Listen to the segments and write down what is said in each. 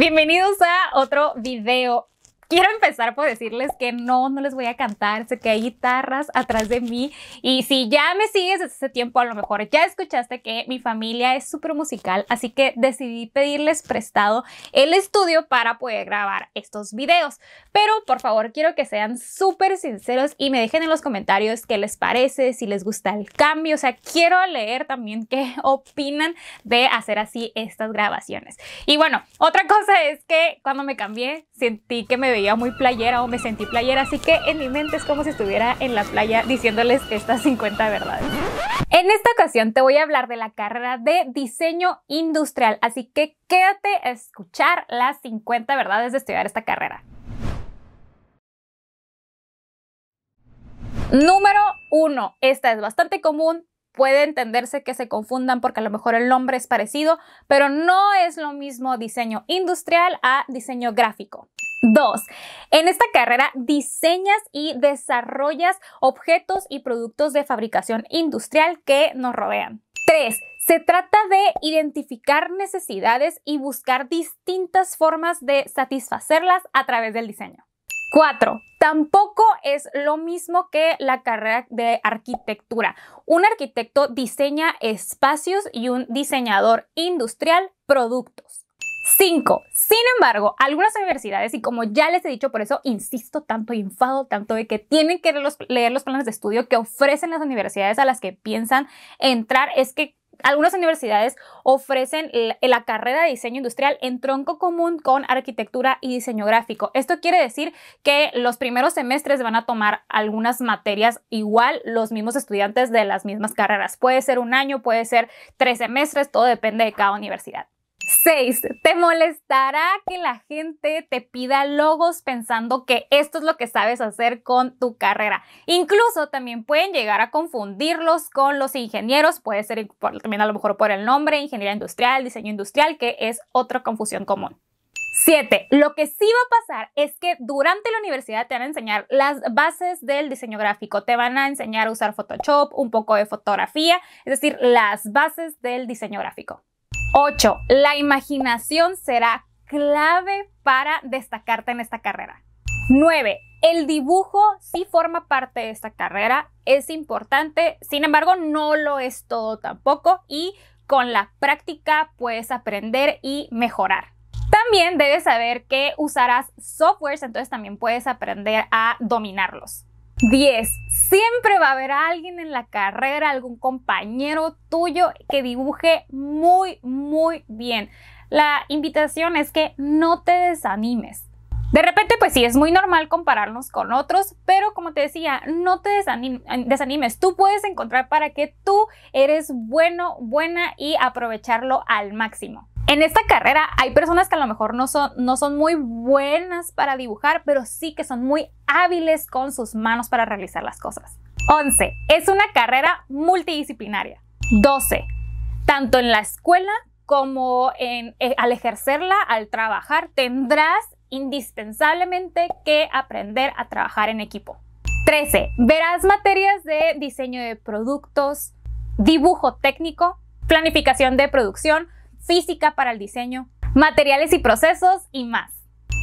Bienvenidos a otro video quiero empezar por decirles que no, no les voy a cantar, sé que hay guitarras atrás de mí y si ya me sigues desde ese tiempo, a lo mejor ya escuchaste que mi familia es súper musical, así que decidí pedirles prestado el estudio para poder grabar estos videos. Pero por favor, quiero que sean súper sinceros y me dejen en los comentarios qué les parece, si les gusta el cambio, o sea, quiero leer también qué opinan de hacer así estas grabaciones. Y bueno, otra cosa es que cuando me cambié, sentí que me veía muy playera o me sentí playera, así que en mi mente es como si estuviera en la playa diciéndoles estas 50 verdades. En esta ocasión te voy a hablar de la carrera de diseño industrial, así que quédate a escuchar las 50 verdades de estudiar esta carrera. Número 1. Esta es bastante común, puede entenderse que se confundan porque a lo mejor el nombre es parecido, pero no es lo mismo diseño industrial a diseño gráfico. 2. En esta carrera diseñas y desarrollas objetos y productos de fabricación industrial que nos rodean. 3. Se trata de identificar necesidades y buscar distintas formas de satisfacerlas a través del diseño. Cuatro, tampoco es lo mismo que la carrera de arquitectura. Un arquitecto diseña espacios y un diseñador industrial productos. 5. Sin embargo, algunas universidades, y como ya les he dicho, por eso insisto tanto y enfado tanto de que tienen que leer los planes de estudio que ofrecen las universidades a las que piensan entrar, es que algunas universidades ofrecen la carrera de diseño industrial en tronco común con arquitectura y diseño gráfico. Esto quiere decir que los primeros semestres van a tomar algunas materias igual los mismos estudiantes de las mismas carreras. Puede ser un año, puede ser tres semestres, todo depende de cada universidad. Seis, Te molestará que la gente te pida logos pensando que esto es lo que sabes hacer con tu carrera. Incluso también pueden llegar a confundirlos con los ingenieros, puede ser también a lo mejor por el nombre, ingeniería industrial, diseño industrial, que es otra confusión común. 7. Lo que sí va a pasar es que durante la universidad te van a enseñar las bases del diseño gráfico, te van a enseñar a usar Photoshop, un poco de fotografía, es decir, las bases del diseño gráfico. 8. La imaginación será clave para destacarte en esta carrera. 9. El dibujo sí forma parte de esta carrera, es importante, sin embargo no lo es todo tampoco y con la práctica puedes aprender y mejorar. También debes saber que usarás softwares, entonces también puedes aprender a dominarlos. 10. Siempre va a haber alguien en la carrera, algún compañero tuyo que dibuje muy, muy bien. La invitación es que no te desanimes. De repente, pues sí, es muy normal compararnos con otros, pero como te decía, no te desanimes. Tú puedes encontrar para que tú eres bueno, buena y aprovecharlo al máximo. En esta carrera hay personas que a lo mejor no son, no son muy buenas para dibujar, pero sí que son muy hábiles con sus manos para realizar las cosas. 11. Es una carrera multidisciplinaria. 12. Tanto en la escuela como eh, al ejercerla, al trabajar, tendrás indispensablemente que aprender a trabajar en equipo. 13. Verás materias de diseño de productos, dibujo técnico, planificación de producción, física para el diseño, materiales y procesos y más.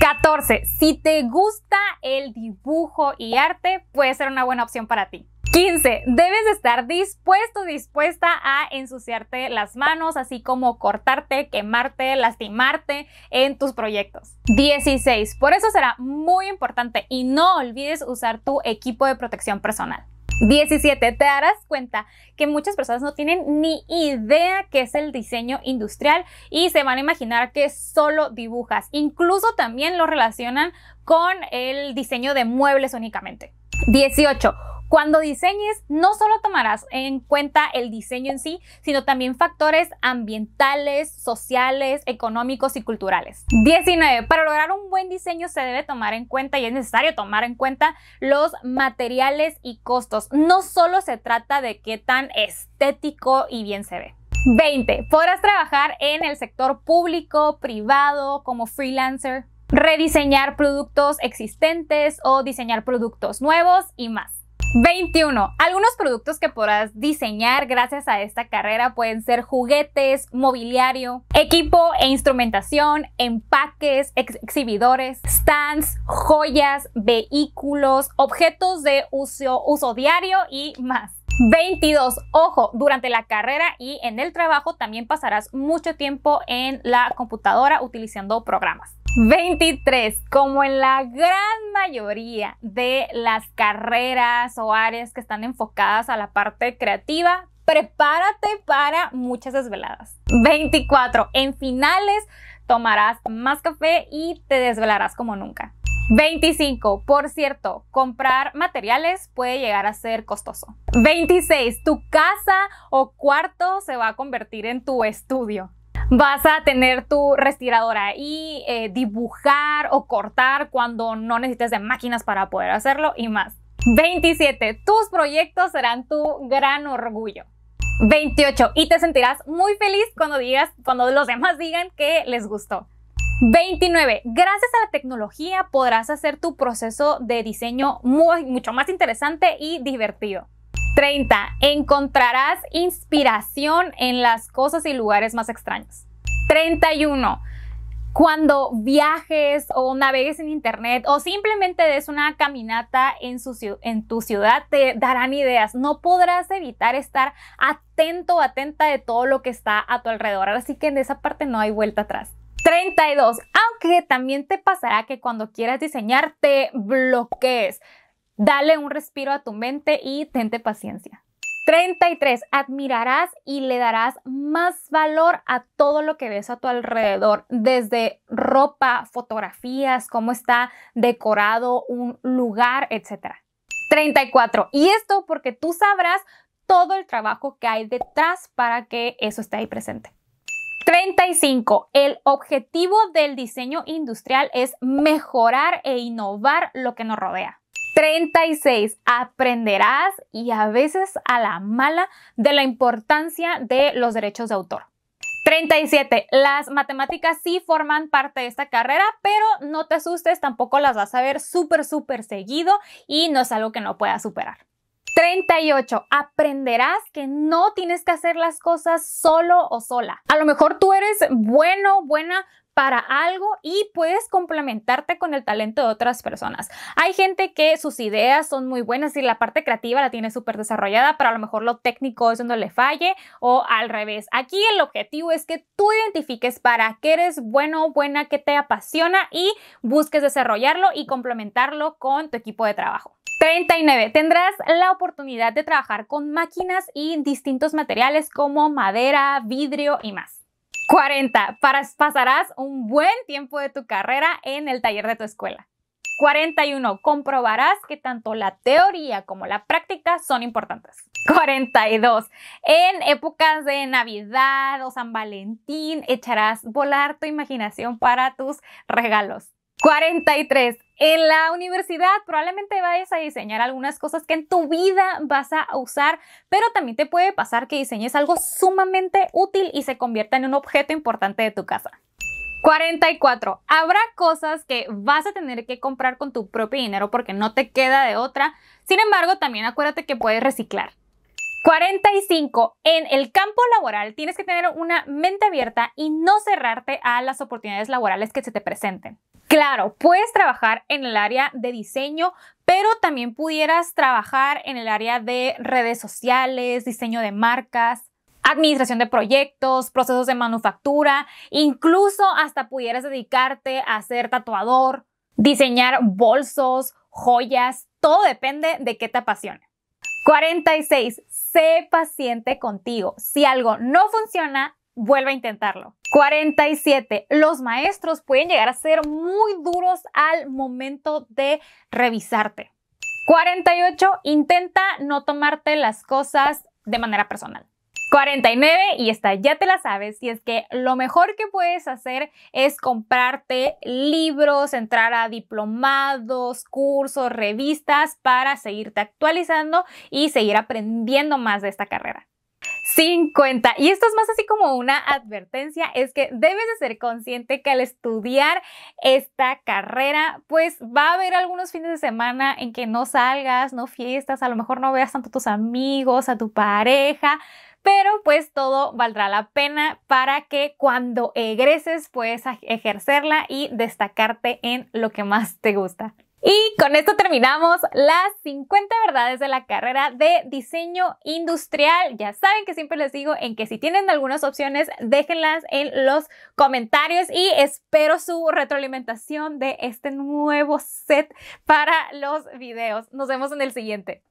14. Si te gusta el dibujo y arte, puede ser una buena opción para ti. 15. Debes estar dispuesto, dispuesta a ensuciarte las manos, así como cortarte, quemarte, lastimarte en tus proyectos. 16. Por eso será muy importante y no olvides usar tu equipo de protección personal. 17. Te darás cuenta que muchas personas no tienen ni idea qué es el diseño industrial y se van a imaginar que solo dibujas. Incluso también lo relacionan con el diseño de muebles únicamente. 18. Cuando diseñes, no solo tomarás en cuenta el diseño en sí, sino también factores ambientales, sociales, económicos y culturales. 19. Para lograr un buen diseño se debe tomar en cuenta y es necesario tomar en cuenta los materiales y costos. No solo se trata de qué tan estético y bien se ve. 20. Podrás trabajar en el sector público, privado, como freelancer, rediseñar productos existentes o diseñar productos nuevos y más. 21. Algunos productos que podrás diseñar gracias a esta carrera pueden ser juguetes, mobiliario, equipo e instrumentación, empaques, exhibidores, stands, joyas, vehículos, objetos de uso, uso diario y más. 22. Ojo, durante la carrera y en el trabajo también pasarás mucho tiempo en la computadora utilizando programas. 23. Como en la gran mayoría de las carreras o áreas que están enfocadas a la parte creativa, prepárate para muchas desveladas. 24. En finales tomarás más café y te desvelarás como nunca. 25. Por cierto, comprar materiales puede llegar a ser costoso. 26. Tu casa o cuarto se va a convertir en tu estudio vas a tener tu respiradora y eh, dibujar o cortar cuando no necesites de máquinas para poder hacerlo y más. 27. Tus proyectos serán tu gran orgullo. 28. Y te sentirás muy feliz cuando digas, cuando los demás digan que les gustó. 29. Gracias a la tecnología podrás hacer tu proceso de diseño muy, mucho más interesante y divertido. 30. Encontrarás inspiración en las cosas y lugares más extraños. 31. Cuando viajes o navegues en internet o simplemente des una caminata en, tu ciudad, te darán ideas. No podrás evitar estar atento o atenta de todo lo que está a tu alrededor. Así que en esa parte no hay vuelta atrás. 32. Aunque también te pasará que cuando quieras diseñar te bloquees. Dale un respiro a tu mente y tente paciencia. 33. Admirarás y le darás más valor a todo lo que ves a tu alrededor, desde ropa, fotografías, cómo está decorado un lugar, etc. 34. Y esto porque tú sabrás todo el trabajo que hay detrás para que eso esté ahí presente. 35. El objetivo del diseño industrial es mejorar e innovar lo que nos rodea. 36. Aprenderás y a veces a la mala de la importancia de los derechos de autor. 37. Las matemáticas sí forman parte de esta carrera, pero no te asustes, tampoco las vas a ver súper, súper seguido y no es algo que no puedas superar. 38. Aprenderás que no tienes que hacer las cosas solo o sola. A lo mejor tú eres bueno, buena para algo y puedes complementarte con el talento de otras personas. Hay gente que sus ideas son muy buenas y la parte creativa la tiene súper desarrollada, pero a lo mejor lo técnico es donde le falle o al revés. Aquí el objetivo es que tú identifiques para qué eres bueno o buena, qué te apasiona y busques desarrollarlo y complementarlo con tu equipo de trabajo. 39. Tendrás la oportunidad de trabajar con máquinas y distintos materiales como madera, vidrio y más. 40. pasarás un buen tiempo de tu carrera en el taller de tu escuela. 41. Comprobarás que tanto la teoría como la práctica son importantes. 42. En épocas de Navidad o San Valentín echarás volar tu imaginación para tus regalos. 43. En la universidad probablemente vayas a diseñar algunas cosas que en tu vida vas a usar, pero también te puede pasar que diseñes algo sumamente útil y se convierta en un objeto importante de tu casa. 44. Habrá cosas que vas a tener que comprar con tu propio dinero porque no te queda de otra. Sin embargo, también acuérdate que puedes reciclar. 45. En el campo laboral tienes que tener una mente abierta y no cerrarte a las oportunidades laborales que se te presenten. Claro, puedes trabajar en el área de diseño, pero también pudieras trabajar en el área de redes sociales, diseño de marcas, administración de proyectos, procesos de manufactura, incluso hasta pudieras dedicarte a ser tatuador, diseñar bolsos, joyas, todo depende de qué te apasione. 46. Sé paciente contigo. Si algo no funciona, vuelve a intentarlo. 47. Los maestros pueden llegar a ser muy duros al momento de revisarte. 48. Intenta no tomarte las cosas de manera personal. 49 y esta ya te la sabes y es que lo mejor que puedes hacer es comprarte libros, entrar a diplomados, cursos, revistas para seguirte actualizando y seguir aprendiendo más de esta carrera. 50. Y esto es más así como una advertencia, es que debes de ser consciente que al estudiar esta carrera, pues va a haber algunos fines de semana en que no salgas, no fiestas, a lo mejor no veas tanto a tus amigos, a tu pareja, pero pues todo valdrá la pena para que cuando egreses puedas ejercerla y destacarte en lo que más te gusta. Y con esto terminamos las 50 verdades de la carrera de diseño industrial. Ya saben que siempre les digo en que si tienen algunas opciones, déjenlas en los comentarios y espero su retroalimentación de este nuevo set para los videos. Nos vemos en el siguiente.